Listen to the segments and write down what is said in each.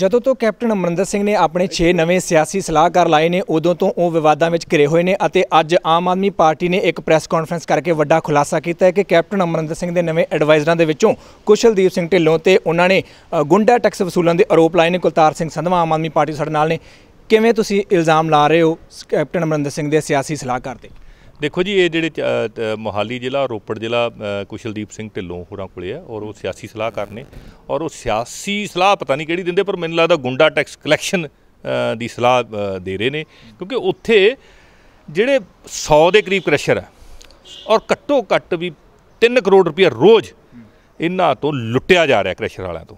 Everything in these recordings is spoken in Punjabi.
ਜਦੋਂ ਤੋਂ ਕੈਪਟਨ ਅਮਰਿੰਦਰ ਸਿੰਘ ਨੇ ਆਪਣੇ 6 ਨਵੇਂ ਸਿਆਸੀ ਸਲਾਹਕਾਰ ਲਾਏ ਨੇ ਉਦੋਂ ਤੋਂ ਉਹ ਵਿਵਾਦਾਂ ਵਿੱਚ ਘਿਰੇ ਹੋਏ ਨੇ ਅਤੇ ਅੱਜ ਆਮ ਆਦਮੀ ਪਾਰਟੀ ਨੇ ਇੱਕ ਪ੍ਰੈਸ ਕਾਨਫਰੰਸ ਕਰਕੇ ਵੱਡਾ ਖੁਲਾਸਾ ਕੀਤਾ ਹੈ ਕਿ ਕੈਪਟਨ ਅਮਰਿੰਦਰ ਸਿੰਘ ਦੇ ਨਵੇਂ ਐਡਵਾਈਜ਼ਰਾਂ ਦੇ ਵਿੱਚੋਂ ਕੁਸ਼ਲਦੀਪ ਸਿੰਘ ਢਿੱਲੋਂ ਤੇ ਉਹਨਾਂ ਨੇ ਗੁੰਡਾ ਟੈਕਸ ਵਸੂਲਣ ਦੇ ਆਰੋਪ ਲਾਏ ਨੇ ਕੁਲਤਾਰ ਸਿੰਘ ਸੰਧਵਾ ਆਮ ਆਦਮੀ ਪਾਰਟੀ ਸਾਡੇ ਨਾਲ ਨੇ ਕਿਵੇਂ ਤੁਸੀਂ ਇਲਜ਼ਾਮ ਲਾ ਰਹੇ ਹੋ ਕੈਪਟਨ ਅਮਰਿੰਦਰ ਸਿੰਘ ਦੇ ਸਿਆਸੀ ਸਲਾਹਕਾਰ ਤੇ ਦੇਖੋ ਜੀ ਇਹ ਜਿਹੜੇ ਮੋਹਾਲੀ ਜ਼ਿਲ੍ਹਾ ਰੋਪੜ ਜ਼ਿਲ੍ਹਾ ਕੁਸ਼ਲਦੀਪ ਸਿੰਘ ਢਿੱਲੋਂ ਹੋਰਾਂ ਕੋਲੇ ਆ ਔਰ ਉਹ ਸਿਆਸੀ ਸਲਾਹਕਾਰ ਨੇ ਔਰ ਉਹ ਸਿਆਸੀ ਸਲਾਹ ਪਤਾ ਨਹੀਂ ਕਿਹੜੀ ਦਿੰਦੇ ਪਰ ਮੈਨੂੰ ਲੱਗਦਾ ਗੁੰਡਾ ਟੈਕਸ ਕਲੈਕਸ਼ਨ ਦੀ ਸਲਾਹ ਦੇ ਰਹੇ ਨੇ ਕਿਉਂਕਿ ਉੱਥੇ ਜਿਹੜੇ 100 ਦੇ ਕਰੀਬ ਕ੍ਰੈਸ਼ਰ ਆ ਔਰ ਘੱਟੋ ਘੱਟ ਵੀ 3 ਕਰੋੜ ਰੁਪਏ ਰੋਜ਼ ਇਹਨਾਂ ਤੋਂ ਲੁੱਟਿਆ ਜਾ ਰਿਹਾ ਕ੍ਰੈਸ਼ਰ ਵਾਲਿਆਂ ਤੋਂ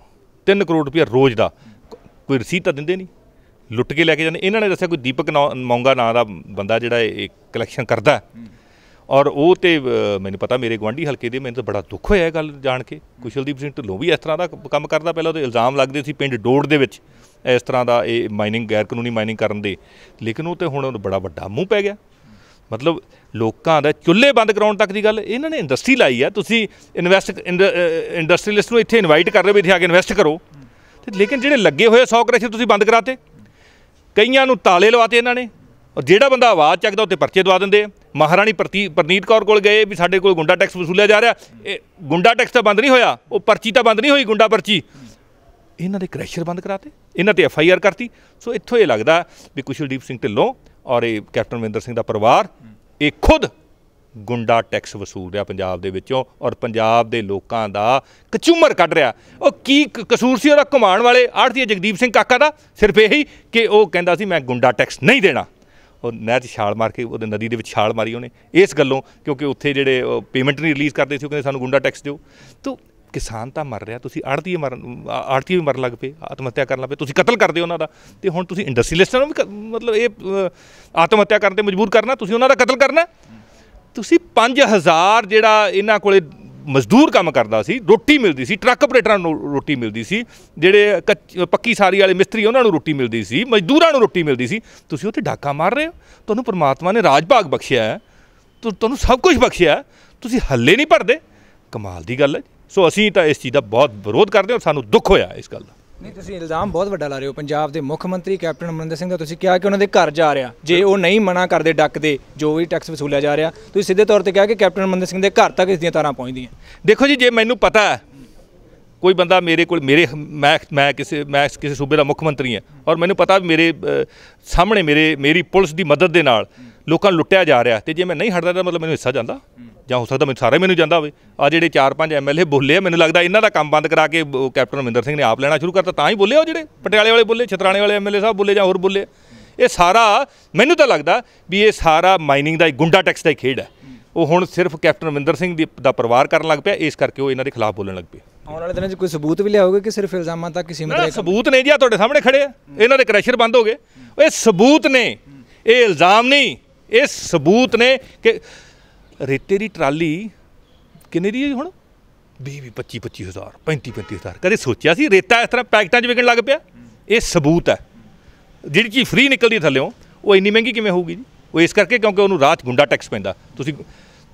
3 ਕਰੋੜ ਰੁਪਏ ਰੋਜ਼ ਦਾ ਕੋਈ ਰਸੀਦ ਤਾਂ ਦਿੰਦੇ ਨਹੀਂ ਲੁੱਟ ਕੇ ਲੈ ਕੇ ਜਾਂਦੇ ਇਹਨਾਂ ਨੇ ਦੱਸਿਆ ਕੋਈ ਦੀਪਕ ਮੌਂਗਾ ਨਾਂ ਦਾ ਬੰਦਾ ਜਿਹੜਾ ਇਹ ਕਲੈਕਸ਼ਨ ਕਰਦਾ ਔਰ ਉਹ ਤੇ ਮੈਨੂੰ ਪਤਾ ਮੇਰੇ ਗਵਾਂਢੀ ਹਲਕੇ ਦੇ ਮੈਨੂੰ ਤਾਂ ਬੜਾ ਦੁੱਖ ਹੋਇਆ ਇਹ ਗੱਲ ਜਾਣ ਕੇ ਕੁਸ਼ਲਦੀਪ ਸਿੰਘ ਢਿੱਲੋਂ ਵੀ ਇਸ ਤਰ੍ਹਾਂ ਦਾ ਕੰਮ ਕਰਦਾ ਪਹਿਲਾਂ ਉਹਦੇ ਇਲਜ਼ਾਮ ਲੱਗਦੇ ਸੀ ਪਿੰਡ ਡੋੜ ਦੇ ਵਿੱਚ ਇਸ ਤਰ੍ਹਾਂ ਦਾ ਇਹ ਮਾਈਨਿੰਗ ਗੈਰ ਕਾਨੂੰਨੀ ਮਾਈਨਿੰਗ ਕਰਨ ਦੇ ਲੇਕਿਨ ਉਹ ਤੇ ਹੁਣ ਬੜਾ ਵੱਡਾ ਮੂੰਹ ਪੈ ਗਿਆ ਮਤਲਬ ਲੋਕਾਂ ਦਾ ਚੁੱਲ੍ਹੇ ਬੰਦ ਕਰਾਉਣ ਤੱਕ ਦੀ ਗੱਲ ਇਹਨਾਂ ਨੇ ਇੰਡਸਟਰੀ ਲਾਈ ਆ ਤੁਸੀਂ ਇਨਵੈਸਟ ਇੰਡਸਟਰੀਲਿਸਟ ਨੂੰ ਇੱਥੇ ਇਨਵਾਈਟ ਕਰ ਰਹੇ ਹੋ ਵੀ ਇੱਥੇ ਆ ਕੇ ਇਨਵੈਸਟ ਕਰੋ ਤੇ ਲੇਕਿਨ ਜਿਹੜੇ ਲੱਗੇ ਹੋਏ 100 ਕਰੇਸ਼ ਤੁਸੀਂ ਬੰਦ ਕਰਾਤੇ ਕਈਆਂ ਨੂੰ ਤਾਲੇ ਲਵਾਤੇ ਇਹਨਾਂ ਨੇ ਔਰ ਜਿਹੜਾ ਬੰਦਾ ਆਵਾਜ਼ ਚੱਕਦਾ ਉੱਤੇ ਪਰਚੇ ਦਵਾ ਦਿੰਦੇ ਆ ਮਹਾਰਾਣੀ ਪ੍ਰਨੀਤ ਕੌਰ ਕੋਲ ਗਏ ਵੀ ਸਾਡੇ ਕੋਲ ਗੁੰਡਾ ਟੈਕਸ ਵਸੂਲਿਆ ਜਾ ਰਿਹਾ ਇਹ ਗੁੰਡਾ ਟੈਕਸ ਤਾਂ ਬੰਦ ਨਹੀਂ ਹੋਇਆ ਉਹ ਪਰਚੀ ਤਾਂ ਬੰਦ ਨਹੀਂ ਹੋਈ ਗੁੰਡਾ ਪਰਚੀ ਇਹਨਾਂ ਦੇ ਕ੍ਰੈਸ਼ਰ ਬੰਦ ਕਰਾਤੇ ਇਹਨਾਂ ਤੇ ਐਫ ਆਈ ਆਰ ਕਰਤੀ ਸੋ ਇੱਥੋਂ ਇਹ ਲੱਗਦਾ ਵੀ ਕੁਸ਼ਲਦੀਪ ਸਿੰਘ ਢਿੱਲੋਂ ਔਰ ਇਹ ਕੈਪਟਨ ਮਹਿੰਦਰ ਸਿੰਘ ਦਾ ਪਰਿਵਾਰ ਇਹ ਖੁਦ ਗੁੰਡਾ ਟੈਕਸ ਵਸੂਲ ਰਿਹਾ ਪੰਜਾਬ ਦੇ ਵਿੱਚੋਂ ਔਰ ਪੰਜਾਬ ਦੇ ਲੋਕਾਂ ਦਾ ਕਚੂਮਰ ਕੱਢ ਰਿਹਾ ਉਹ ਕੀ ਕਸੂਰ ਸੀ ਉਹਦਾ ਘੁਮਾਣ ਵਾਲੇ ਆੜਤੀ ਜਗਦੀਪ ਸਿੰਘ ਕਾਕਾ ਦਾ ਸਿਰਫ ਇਹੀ ਕਿ ਉਹ ਕਹਿੰਦਾ ਸੀ ਮੈਂ ਗੁੰਡਾ ਟੈਕਸ ਨਹੀਂ ਦੇਣਾ ਉਹ ਨਹਿਰ 'ਚ ਛਾਲ ਮਾਰ ਕੇ ਉਹਦੇ ਨਦੀ ਦੇ ਵਿੱਚ ਛਾਲ ਮਾਰੀ ਉਹਨੇ ਇਸ ਗੱਲੋਂ ਕਿਉਂਕਿ ਉੱਥੇ ਜਿਹੜੇ ਪੇਮੈਂਟ ਨਹੀਂ ਰਿਲੀਜ਼ ਕਰਦੇ ਸੀ ਉਹ ਕਹਿੰਦੇ ਸਾਨੂੰ ਗੁੰਡਾ ਟੈਕਸ ਦਿਓ ਤੋ ਕਿਸਾਨ ਤਾਂ ਮਰ ਰਿਹਾ ਤੁਸੀਂ ਆੜਤੀ ਮਰਨ ਆੜਤੀ ਵੀ ਮਰਨ ਲੱਗ ਪਏ ਆਤਮ ਹੱਤਿਆ ਕਰਨ ਲੱਗ ਪਏ ਤੁਸੀਂ ਕਤਲ ਕਰਦੇ ਉਹਨਾਂ ਦਾ ਤੇ ਹੁਣ ਤੁਸੀਂ ਇੰਡਸਟਰੀਲਿਸਟਾਂ ਨੂੰ ਵੀ ਮਤਲਬ ਇਹ ਆਤਮ ਹੱਤਿਆ ਕਰਨ ਤੇ ਮਜਬੂਰ ਕਰਨਾ ਤੁਸੀਂ ਉਹਨਾਂ ਦਾ ਕਤਲ ਕਰਨਾ ਤੁਸੀਂ 5000 ਜਿਹੜਾ ਇਹਨਾਂ ਕੋਲੇ ਮਜ਼ਦੂਰ ਕੰਮ ਕਰਦਾ ਸੀ ਰੋਟੀ ਮਿਲਦੀ ਸੀ ਟਰੱਕ ਆਪਰੇਟਰਾਂ ਨੂੰ ਰੋਟੀ ਮਿਲਦੀ ਸੀ ਜਿਹੜੇ ਪੱਕੀ ਸਾਰੀ ਵਾਲੇ ਮਿਸਤਰੀ ਉਹਨਾਂ ਨੂੰ ਰੋਟੀ ਮਿਲਦੀ ਸੀ ਮਜ਼ਦੂਰਾਂ ਨੂੰ ਰੋਟੀ ਮਿਲਦੀ ਸੀ ਤੁਸੀਂ ਉੱਥੇ ਡਾਕਾ ਮਾਰ ਰਹੇ ਹੋ ਤੁਹਾਨੂੰ ਪ੍ਰਮਾਤਮਾ ਨੇ ਰਾਜ ਭਾਗ ਬਖਸ਼ਿਆ ਹੈ ਤੁਹਾਨੂੰ ਸਭ ਕੁਝ ਬਖਸ਼ਿਆ ਤੁਸੀਂ ਹੱਲੇ ਨਹੀਂ ਭਰਦੇ ਕਮਾਲ ਦੀ ਗੱਲ ਹੈ ਸੋ ਅਸੀਂ ਤਾਂ ਇਸ ਚੀਜ਼ ਦਾ ਬਹੁਤ ਵਿਰੋਧ ਕਰਦੇ ਹਾਂ ਸਾਨੂੰ ਦੁੱਖ ਹੋਇਆ ਇਸ ਗੱਲ ਦਾ ਨਹੀਂ ਤੁਸੀਂ ਇਲਜ਼ਾਮ ਬਹੁਤ ਵੱਡਾ ਲਾ ਰਹੇ ਹੋ ਪੰਜਾਬ ਦੇ ਮੁੱਖ ਮੰਤਰੀ ਕੈਪਟਨ ਅਮਰਿੰਦਰ ਸਿੰਘ ਦਾ ਤੁਸੀਂ ਕਿਹਾ ਕਿ ਉਹਨਾਂ ਦੇ ਘਰ ਜਾ ਰਿਹਾ ਜੇ ਉਹ ਨਹੀਂ ਮਨਾ ਕਰਦੇ ਡੱਕਦੇ ਜੋ ਵੀ ਟੈਕਸ ਵਸੂਲਿਆ ਜਾ ਰਿਹਾ ਤੁਸੀਂ ਸਿੱਧੇ ਤੌਰ ਤੇ ਕਿਹਾ ਕਿ ਕੈਪਟਨ ਅਮਰਿੰਦਰ ਸਿੰਘ ਦੇ ਘਰ ਤੱਕ ਇਸ ਦੀਆਂ ਤਾਰਾਂ ਪਹੁੰਚਦੀਆਂ ਦੇਖੋ ਜੀ ਜੇ ਮੈਨੂੰ ਪਤਾ ਹੈ ਕੋਈ ਬੰਦਾ ਮੇਰੇ ਕੋਲ ਮੇਰੇ ਮੈਂ ਮੈਂ ਕਿਸੇ ਮੈਂ ਕਿਸੇ ਸੂਬੇ ਦਾ ਮੁੱਖ ਮੰਤਰੀ ਹਾਂ ਔਰ ਮੈਨੂੰ ਪਤਾ ਮੇਰੇ ਸਾਹਮਣੇ ਮੇਰੇ ਮੇਰੀ ਪੁਲਿਸ ਦੀ ਮਦਦ ਦੇ ਨਾਲ ਲੋਕਾਂ ਨੂੰ ਲੁੱਟਿਆ ਜਾ ਰਿਹਾ ਤੇ ਜੇ ਮੈਂ ਨਹੀਂ ਹਟਦਾ ਤਾਂ ਮਤਲਬ ਮੈਨੂੰ ਹਿੱਸਾ ਜਾਂਦਾ ਜਾਂ ਹੋ ਸਕਦਾ ਮੈਨੂੰ ਸਾਰੇ ਮੈਨੂੰ ਜਾਂਦਾ ਹੋਵੇ ਆ ਜਿਹੜੇ 4-5 ਐਮਐਲਏ ਬੋਲੇ ਮੈਨੂੰ ਲੱਗਦਾ ਇਹਨਾਂ ਦਾ ਕੰਮ ਬੰਦ ਕਰਾ ਕੇ ਕੈਪਟਨ ਅਮਰਿੰਦਰ ਸਿੰਘ ਨੇ ਆਪ ਲੈਣਾ ਸ਼ੁਰੂ ਕਰਤਾ ਤਾਂ ਹੀ ਬੋਲੇ ਉਹ ਜਿਹੜੇ ਪਟਿਆਲੇ ਵਾਲੇ ਬੋਲੇ ਛਤਰਾਣੇ ਵਾਲੇ ਐਮਐਲਏ ਸਾਹਿਬ ਬੋਲੇ ਜਾਂ ਹੋਰ ਬੋਲੇ ਇਹ ਸਾਰਾ ਮੈਨੂੰ ਤਾਂ ਲੱਗਦਾ ਵੀ ਇਹ ਸਾਰਾ ਮਾਈਨਿੰਗ ਦਾ ਗੁੰਡਾ ਟੈਕਸ ਦਾ ਖੇਡ ਹੈ ਉਹ ਹੁਣ ਸਿਰਫ ਕੈਪਟਨ ਅਮਰਿੰਦਰ ਸਿੰਘ ਦਾ ਪਰਿਵਾਰ ਕਰਨ ਲੱਗ ਪਿਆ ਇਸ ਕਰਕੇ ਉਹ ਇਹਨਾਂ ਦੇ ਖਿਲਾਫ ਬੋਲਣ ਲੱਗ ਪਏ ਆਉਣ ਵਾਲੇ ਦਿਨਾਂ 'ਚ ਕੋਈ ਸਬੂਤ ਵੀ ਲਿਆਓਗੇ ਕਿ ਸਿਰਫ ਇਲਜ਼ਾਮਾਂ ਤੱਕ ਹੀ ਸੀਮਿਤ ਹੈ ਸਬੂਤ ਨਹੀਂ ਜੀ ਆ ਤੁਹਾਡੇ ਸਾਹਮਣੇ ਖੜੇ ਆ ਇਹਨਾਂ ਦੇ ਕ੍ਰੈਸ਼ਰ ਬੰਦ ਹੋ ਗਏ ਇਹ ਸਬੂਤ ਨੇ ਇਹ ਇਲਜ਼ਾਮ ਨਹੀਂ ਇਹ ਸਬੂਤ ਨੇ ਕਿ ਰੇਤੇ ਦੀ ਟਰਾਲੀ ਕਿੰਨੇ ਦੀ ਹੁਣ 20 25 25000 35 35000 ਕਦੇ ਸੋਚਿਆ ਸੀ ਰੇਤਾ ਇਸ ਤਰ੍ਹਾਂ ਪੈਕਟਾਂ 'ਚ ਵਿਕਣ ਲੱਗ ਪਿਆ ਇਹ ਸਬੂਤ ਹੈ ਜਿਹੜੀ ਚੀਜ਼ ਫ੍ਰੀ ਨਿਕਲਦੀ ਥੱਲੇੋਂ ਉਹ ਇੰਨੀ ਮਹਿੰਗੀ ਕਿਵੇਂ ਹੋਊਗੀ ਜੀ ਉਹ ਇਸ ਕਰਕੇ ਕਿਉਂਕਿ ਉਹਨੂੰ ਰਾਤ ਗੁੰਡਾ ਟੈਕਸ ਪੈਂਦਾ ਤੁਸੀਂ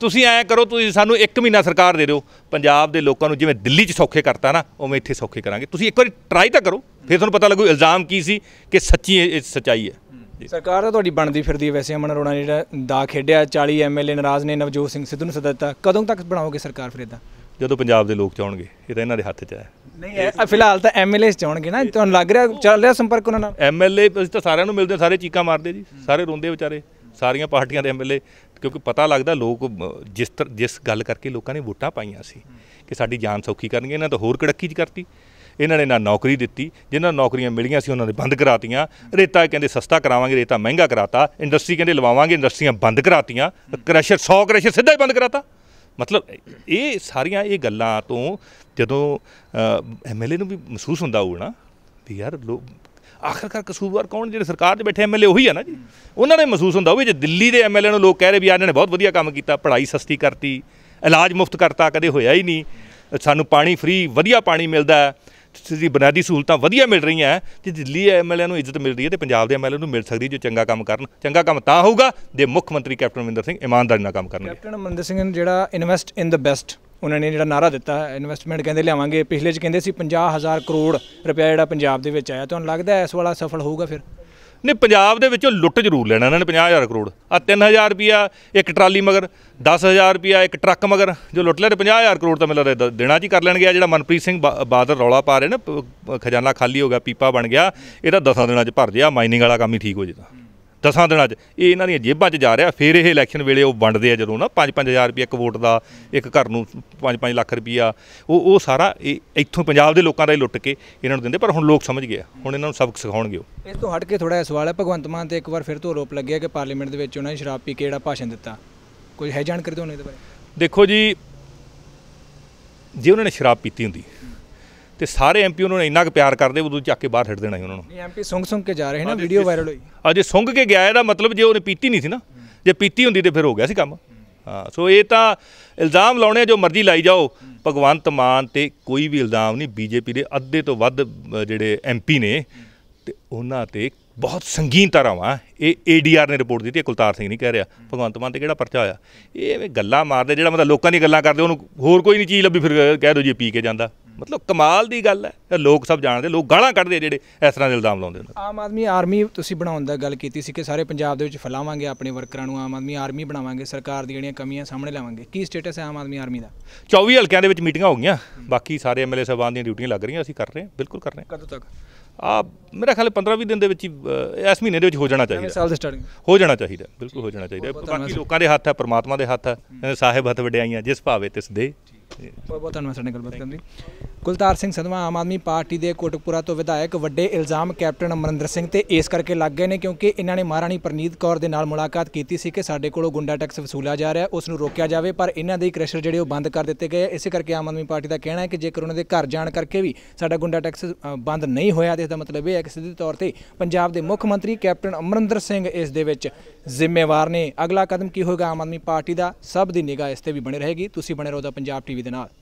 ਤੁਸੀਂ ਐਂ ਕਰੋ ਤੁਸੀਂ ਸਾਨੂੰ 1 ਮਹੀਨਾ ਸਰਕਾਰ ਦੇ ਦਿਓ ਪੰਜਾਬ ਦੇ ਲੋਕਾਂ ਨੂੰ ਜਿਵੇਂ ਦਿੱਲੀ 'ਚ ਸੌਖੇ ਕਰਤਾ ਨਾ ਉਵੇਂ ਇੱਥੇ ਸੌਖੇ ਕਰਾਂਗੇ ਤੁਸੀਂ ਇੱਕ ਵਾਰੀ ਟਰਾਈ ਤਾਂ ਕਰੋ ਫਿਰ ਤੁਹਾਨੂੰ ਪਤਾ ਲੱਗੂ ਇਲਜ਼ਾਮ ਕੀ ਸੀ ਕਿ ਸੱਚੀ ਇਹ ਸਚਾਈ ਹੈ ਸਰਕਾਰ ਤਾਂ ਤੁਹਾਡੀ ਬਣਦੀ ਫਿਰਦੀ ਹੈ ਵੈਸੇ ਅਮਨ ਅਰੋੜਾ ਜਿਹੜਾ ਦਾ ਖੇਡਿਆ 40 ਐਮਐਲਏ ਨਾਰਾਜ਼ ਨੇ ਨਵਜੋਤ ਸਿੰਘ ਸਿੱਧੂ ਨੂੰ ਸਦਾ ਦਿੱਤਾ ਕਦੋਂ ਤੱਕ ਬਣਾਓਗੇ ਸਰਕਾਰ ਫਿਰ ਇਦਾਂ ਜਦੋਂ ਪੰਜਾਬ ਦੇ ਲੋਕ ਚਾਹਣਗੇ ਇਹ ਤਾਂ ਇਹਨਾਂ ਦੇ ਹੱਥ 'ਚ ਹੈ ਨਹੀਂ ਫਿਲਹਾਲ ਤਾਂ ਐਮਐਲਏ ਚਾਹਣਗੇ ਨਾ ਤੁਹਾਨੂੰ ਲੱਗ ਰਿਹਾ ਚੱਲ ਰਿਹਾ ਸੰਪਰਕ ਉਹਨਾਂ ਨਾਲ ਐਮਐਲਏ ਅਸੀਂ ਤਾਂ ਸਾਰਿਆਂ ਨੂੰ ਮਿਲਦੇ ਸਾਰੇ ਚੀਕਾਂ ਮਾਰਦੇ ਜੀ ਸਾਰੇ ਰੋਂਦੇ ਵਿਚਾਰੇ ਸਾਰੀਆਂ ਪਾਰਟੀਆਂ ਦੇ ਐਮਐਲਏ ਕਿਉਂਕਿ ਪਤਾ ਲੱਗਦਾ ਲੋਕ ਜਿਸ ਜਿਸ ਗੱਲ ਕਰਕੇ ਲੋਕਾਂ ਨੇ ਵੋਟਾਂ ਪਾਈਆਂ ਸੀ ਕਿ ਸਾਡੀ ਜਾਨ ਸੌਖੀ ਕਰਨਗੇ ਇਹਨਾਂ ਤਾਂ ਹੋਰ ਕੜੱਕੀ ਚ ਕਰਤੀ ਇਹਨਾਂ ਨੇ ਨਾ ਨੌਕਰੀ ਦਿੱਤੀ ਜਿਨ੍ਹਾਂ ਨੌਕਰੀਆਂ ਮਿਲੀਆਂ ਸੀ ਉਹਨਾਂ ਨੇ ਬੰਦ ਕਰਾਤੀਆਂ ਰੇਤਾ ਕਹਿੰਦੇ ਸਸਤਾ ਕਰਾਵਾਂਗੇ ਰੇਤਾ ਮਹਿੰਗਾ ਕਰਾਤਾ ਇੰਡਸਟਰੀ ਕਹਿੰਦੇ ਲਵਾਵਾਂਗੇ ਇੰਡਸਟਰੀਆਂ ਬੰਦ ਕਰਾਤੀਆਂ ਕ੍ਰੈਸ਼ਰ 100 ਕ੍ਰੈਸ਼ਰ ਸਿੱਧਾ ਹੀ ਬੰਦ ਕਰਾਤਾ ਮਤਲਬ ਇਹ ਸਾਰੀਆਂ ਇਹ ਗੱਲਾਂ ਤੋਂ ਜਦੋਂ ਐਮਐਲਏ ਨੂੰ ਵੀ ਮਹਿਸੂਸ ਹੁੰਦਾ ਹੋਣਾ ਵੀ ਯਾਰ ਲੋਕ ਆਖਰਕਾਰ ਕਸੂਰਵਾਰ ਕੌਣ ਜਿਹੜੇ ਸਰਕਾਰ 'ਚ ਬੈਠੇ ਐਮਐਲਏ ਉਹੀ ਆ ਨਾ ਜੀ ਉਹਨਾਂ ਨੇ ਮਹਿਸੂਸ ਹੁੰਦਾ ਉਹ ਵੀ ਜੇ ਦਿੱਲੀ ਦੇ ਐਮਐਲਏ ਨੂੰ ਲੋਕ ਕਹਿ ਰਹੇ ਵੀ ਆ ਇਹਨਾਂ ਨੇ ਬਹੁਤ ਵਧੀਆ ਕੰਮ ਕੀਤਾ ਪੜ੍ਹਾਈ ਸਸਤੀ ਕਰਤੀ ਇਲਾਜ ਮੁਫਤ ਕਰਤਾ ਕਦੇ ਹੋਇਆ ਹੀ ਨਹੀਂ ਸਾਨੂੰ ਪਾਣੀ ਫ੍ਰੀ ਵਧੀਆ ਪਾਣੀ ਮਿਲਦਾ ਦੀ ਬੁਨਿਆਦੀ ਸਹੂਲਤਾਂ ਵਧੀਆ ਮਿਲ ਰਹੀਆਂ ਤੇ ਦਿੱਲੀ ਐਮਐਲਏ ਨੂੰ ਇੱਜ਼ਤ ਮਿਲ ਰਹੀ ਹੈ ਤੇ ਪੰਜਾਬ ਦੇ ਐਮਐਲਏ ਨੂੰ ਮਿਲ ਸਕਦੀ ਜੋ ਚੰਗਾ ਕੰਮ ਕਰਨ ਚੰਗਾ ਕੰਮ ਤਾਂ ਹੋਊਗਾ ਜੇ ਮੁੱਖ ਮੰਤਰੀ ਕੈਪਟਨ ਅਮਰਿੰਦਰ ਸਿੰਘ ਇਮਾਨਦਾਰੀ ਨਾਲ ਕੰਮ ਕਰਨਗੇ ਕੈਪਟਨ ਅਮਰਿੰਦਰ ਸਿੰਘ ਨੇ ਜਿਹੜਾ ਇਨਵੈਸਟ ਇਨ ਦ ਬੈਸਟ ਉਹਨਾਂ ਨੇ ਜਿਹੜਾ ਨਾਰਾ ਦਿੱਤਾ ਇਨਵੈਸਟਮੈਂਟ ਕਹਿੰਦੇ ਲਿਆਵਾਂਗੇ ਪਿਛਲੇ ਚ ਕਹਿੰਦੇ ਸੀ 50000 ਕਰੋੜ ਰੁਪਏ ਜਿਹੜਾ ਪੰਜਾਬ ਦੇ ਵਿੱਚ ਆਇਆ ਤੁਹਾਨੂੰ ਲੱਗਦਾ ਇਸ ਵਾਲਾ ਸਫਲ ਹੋਊਗਾ ਫਿਰ ਨੇ ਪੰਜਾਬ ਦੇ ਵਿੱਚੋਂ ਲੁੱਟ ਜ਼ਰੂਰ ਲੈਣਾ ਇਹਨਾਂ ਨੇ 50000 ਕਰੋੜ ਆ 3000 ਰੁਪਿਆ ਇੱਕ ਟਰਾਲੀ ਮਗਰ 10000 ਰੁਪਿਆ ਇੱਕ ਟਰੱਕ ਮਗਰ ਜੋ ਲੁੱਟ ਲੈ ਤੇ 50000 ਕਰੋੜ ਤਾਂ ਰਿਹਾ ਦੇਣਾ ਜੀ ਕਰ ਲੈਣਗੇ ਆ ਜਿਹੜਾ ਮਨਪ੍ਰੀਤ ਸਿੰਘ ਬਾਦਲ ਰੌਲਾ ਪਾ ਰਹੇ ਨੇ ਖਜ਼ਾਨਾ ਖਾਲੀ ਹੋ ਗਿਆ ਪੀਪਾ ਬਣ ਗਿਆ ਇਹਦਾ ਦਸਾਂ ਦਿਨਾਂ 'ਚ ਭਰ ਜਿਆ ਮਾਈਨਿੰਗ ਵਾਲਾ ਕੰਮ ਹੀ ਠੀਕ ਹੋ ਜੇ ਤਾਂ ਦਸਾਂ ਦਿਨਾਂ 'ਚ ਇਹ ਇਹਨਾਂ ਦੀਆਂ ਜੇਬਾਂ 'ਚ ਜਾ ਰਿਹਾ ਫਿਰ ਇਹ ਇਲੈਕਸ਼ਨ ਵੇਲੇ ਉਹ ਵੰਡਦੇ ਆ ਜਦੋਂ ਨਾ 5-5000 ਰੁਪਏ ਇੱਕ ਵੋਟ ਦਾ ਇੱਕ ਘਰ ਨੂੰ 5-5 ਲੱਖ ਰੁਪਿਆ ਉਹ ਉਹ ਸਾਰਾ ਇਹ ਇੱਥੋਂ ਪੰਜਾਬ ਦੇ ਲੋਕਾਂ ਦਾ ਹੀ ਲੁੱਟ ਕੇ ਇਹਨਾਂ ਨੂੰ ਦਿੰਦੇ ਪਰ ਹੁਣ ਲੋਕ ਸਮਝ ਗਏ ਹੁਣ ਇਹਨਾਂ ਨੂੰ ਸਬਕ ਸਿਖਾਉਣਗੇ ਉਹ ਇਸ ਤੋਂ ਹਟ ਕੇ ਥੋੜਾ ਜਿਹਾ ਸਵਾਲ ਹੈ ਭਗਵੰਤ ਮਾਨ ਤੇ ਇੱਕ ਵਾਰ ਫਿਰ ਤੋਂ ਆਰੋਪ ਲੱਗਿਆ ਕਿ ਪਾਰਲੀਮੈਂਟ ਦੇ ਵਿੱਚ ਉਹਨਾਂ ਨੇ ਸ਼ਰਾਬ ਪੀ ਕੇ ਜਿਹੜਾ ਭਾਸ਼ਣ ਦਿੱਤਾ ਕੋਈ ਹੈ ਜਾਣਕਾਰੀ ਤੁਹਾਨੂੰ ਇਹਦੇ ਬਾਰੇ ਦੇਖੋ ਜੀ ਜੇ ਉਹਨਾਂ ਨੇ ਸ਼ਰਾਬ ਪੀਤੀ ਹੁੰਦੀ ਤੇ ਸਾਰੇ ਐਮਪੀ ਉਹਨਾਂ ਨੂੰ ਇੰਨਾ ਕੁ ਪਿਆਰ ਕਰਦੇ ਉਦੋਂ ਚੱਕ ਕੇ ਬਾਹਰ ਛੱਡ ਦੇਣਾ ਸੀ ਉਹਨਾਂ ਨੂੰ ਐਮਪੀ ਸੁੰਘ ਸੁੰਘ ਕੇ ਜਾ ਰਹੇ ਨਾ ਵੀਡੀਓ ਵਾਇਰਲ ਹੋਈ ਅਜੇ ਸੁੰਘ ਕੇ ਗਿਆ ਇਹਦਾ ਮਤਲਬ ਜੇ ਉਹਨੇ ਪੀਤੀ ਨਹੀਂ ਸੀ ਨਾ ਜੇ ਪੀਤੀ ਹੁੰਦੀ ਤੇ ਫਿਰ ਹੋ ਗਿਆ ਸੀ ਕੰਮ ਹਾਂ ਸੋ ਇਹ ਤਾਂ ਇਲਜ਼ਾਮ ਲਾਉਣੇ ਜੋ ਮਰਜ਼ੀ ਲਾਈ ਜਾਓ ਭਗਵੰਤ ਮਾਨ ਤੇ ਕੋਈ ਵੀ ਇਲਜ਼ਾਮ ਨਹੀਂ ਬੀਜੇਪੀ ਦੇ ਅੱਧੇ ਤੋਂ ਵੱਧ ਜਿਹੜੇ ਐਮਪੀ ਨੇ ਤੇ ਉਹਨਾਂ ਤੇ ਬਹੁਤ ਸੰਗੀਨ ਤਰ੍ਹਾਂ ਇਹ ਏਡੀਆਰ ਨੇ ਰਿਪੋਰਟ ਦਿੱਤੀ ਕੁਲਤਾਰ ਸਿੰਘ ਨਹੀਂ ਕਹਿ ਰਿਹਾ ਭਗਵੰਤ ਮਾਨ ਤੇ ਕਿਹੜਾ ਪਰਚਾ ਹੋਇਆ ਇਹ ਐਵੇਂ ਗੱਲਾਂ ਮਾਰਦੇ ਜਿਹੜਾ ਮਤਲਬ ਲੋਕਾਂ ਦੀ ਗੱਲਾਂ ਕਰਦੇ ਉਹਨੂੰ ਹੋਰ ਕੋਈ ਨਹੀਂ ਚੀਜ਼ ਲੱਭੀ ਫਿਰ ਕਹਿ ਦੋ ਜੀ ਪੀ ਕੇ ਜਾਂਦਾ ਮਤਲਬ ਕਮਾਲ ਦੀ ਗੱਲ ਹੈ ਲੋਕ ਸਭ ਜਾਣਦੇ ਲੋਕ ਗਾਲਾਂ ਕੱਢਦੇ ਜਿਹੜੇ ਇਸ ਤਰ੍ਹਾਂ ਦੇ ਇਲਜ਼ਾਮ ਲਾਉਂਦੇ ਨੇ ਆਮ ਆਦਮੀ ਆਰਮੀ ਤੁਸੀਂ ਬਣਾਉਣ ਦਾ ਗੱਲ ਕੀਤੀ ਸੀ ਕਿ ਸਾਰੇ ਪੰਜਾਬ ਦੇ ਵਿੱਚ ਫਲਾਵਾਂਗੇ ਆਪਣੇ ਵਰਕਰਾਂ ਨੂੰ ਆਮ ਆਦਮੀ ਆਰਮੀ ਬਣਾਵਾਂਗੇ ਸਰਕਾਰ ਦੀ ਜਿਹੜੀਆਂ ਕਮੀਆਂ ਸਾਹਮਣੇ ਲਾਵਾਂਗੇ ਕੀ ਸਟੇਟਸ ਹੈ ਆਮ ਆਦਮੀ ਆਰਮੀ ਦਾ 24 ਹਲਕਿਆਂ ਦੇ ਵਿੱਚ ਮੀਟਿੰਗਾਂ ਹੋ ਗਈਆਂ ਬਾਕੀ ਸਾਰੇ ਐਮਐਲਏ ਸਾਹਿਬਾਨ ਦੀਆਂ ਡਿਊਟੀਆਂ ਲੱਗ ਰਹੀਆਂ ਅਸੀਂ ਕਰ ਰਹੇ ਹਾਂ ਬਿਲਕੁਲ ਕਰ ਰਹੇ ਹਾਂ ਕਦੋਂ ਤੱਕ ਆ ਮੇਰਾ ਖਿਆਲ 15-20 ਦਿਨ ਦੇ ਵਿੱਚ ਹੀ ਇਸ ਮਹੀਨੇ ਦੇ ਵਿੱਚ ਹੋ ਜਾਣਾ ਚਾਹੀਦਾ ਸਾਲ ਦੇ ਸਟਾਰਟਿੰਗ ਹੋ ਜਾਣਾ ਚਾਹੀਦਾ ਬਿਲਕੁਲ ਹੋ ਜਾਣਾ ਚਾਹੀਦਾ ਬਾਕੀ ਲੋਕਾਂ ਦੇ ਹੱਥ ਹੈ ਪਰਮਾਤਮਾ ਦੇ ਹੱਥ ਹੈ ਸਾਹਿਬ ਹੱਥ ਵਡਿਆਈਆਂ ਜਿਸ ਭਾਵੇਂ ਤਿਸ ਦੇ ਬਹੁਤ ਬਹੁਤ ਧੰਨਵਾਦ ਸਾਡੇ ਗੱਲਬਾਤ ਕਰਨ ਲਈ ਕੁਲਤਾਰ ਸਿੰਘ ਸਦਵਾ ਆਮ ਆਦਮੀ ਪਾਰਟੀ ਦੇ ਕੋਟਕਪੁਰਾ ਤੋਂ ਵਿਧਾਇਕ ਵੱਡੇ ਇਲਜ਼ਾਮ ਕੈਪਟਨ ਅਮਰਿੰਦਰ ਸਿੰਘ ਤੇ ਇਸ ਕਰਕੇ ਲੱਗ ਗਏ ਨੇ ਕਿਉਂਕਿ ਇਹਨਾਂ ਨੇ ਮਹਾਰਾਣੀ ਪ੍ਰਨੀਤ ਕੌਰ ਦੇ ਨਾਲ ਮੁਲਾਕਾਤ ਕੀਤੀ ਸੀ ਕਿ ਸਾਡੇ ਕੋਲੋਂ ਗੁੰਡਾ ਟੈਕਸ ਵਸੂਲਿਆ ਜਾ ਰਿਹਾ ਉਸ ਨੂੰ ਰੋਕਿਆ ਜਾਵੇ ਪਰ ਇਹਨਾਂ ਦੇ ਕ੍ਰੈਸ਼ਰ ਜਿਹੜੇ ਉਹ ਬੰਦ ਕਰ ਦਿੱਤੇ ਗਏ ਇਸੇ ਕਰਕੇ ਆਮ ਆਦਮੀ ਪਾਰਟੀ ਦਾ ਕਹਿਣਾ ਹੈ ਕਿ ਜੇਕਰ ਉਹਨਾਂ ਦੇ ਘਰ ਜਾਣ ਕਰਕੇ ਵੀ ਸਾਡਾ ਗੁੰਡਾ ਟੈਕਸ ਬੰਦ ਨਹੀਂ ਹੋਇਆ ਤੇ ਇਸ ਦਾ ਮਤਲਬ ਇਹ ਹੈ ਕਿ ਸਿੱਧੇ ਤੌਰ ਤੇ ਪੰਜਾਬ ਦੇ ਮੁੱਖ ਮੰਤਰੀ ਕੈਪਟਨ ਅਮਰਿੰਦਰ ਸਿੰਘ ਇਸ ਦੇ ਵਿੱਚ ਜ਼ਿੰਮੇਵਾਰ ਨੇ ਅਗਲਾ ਕਦਮ ਕੀ ਹੋਏਗਾ ਆਮ ਆਦਮੀ ਪਾਰਟੀ ਦਾ ਸਭ ਦੀ ਨਿਗਾਹ ਇਸ ਤੇ ਵੀ ਬਣੀ ਰਹੇਗੀ ਤੁਸੀਂ ਬਣੇ ਰਹੋ ਦਾ Punjab TV maybe they're not.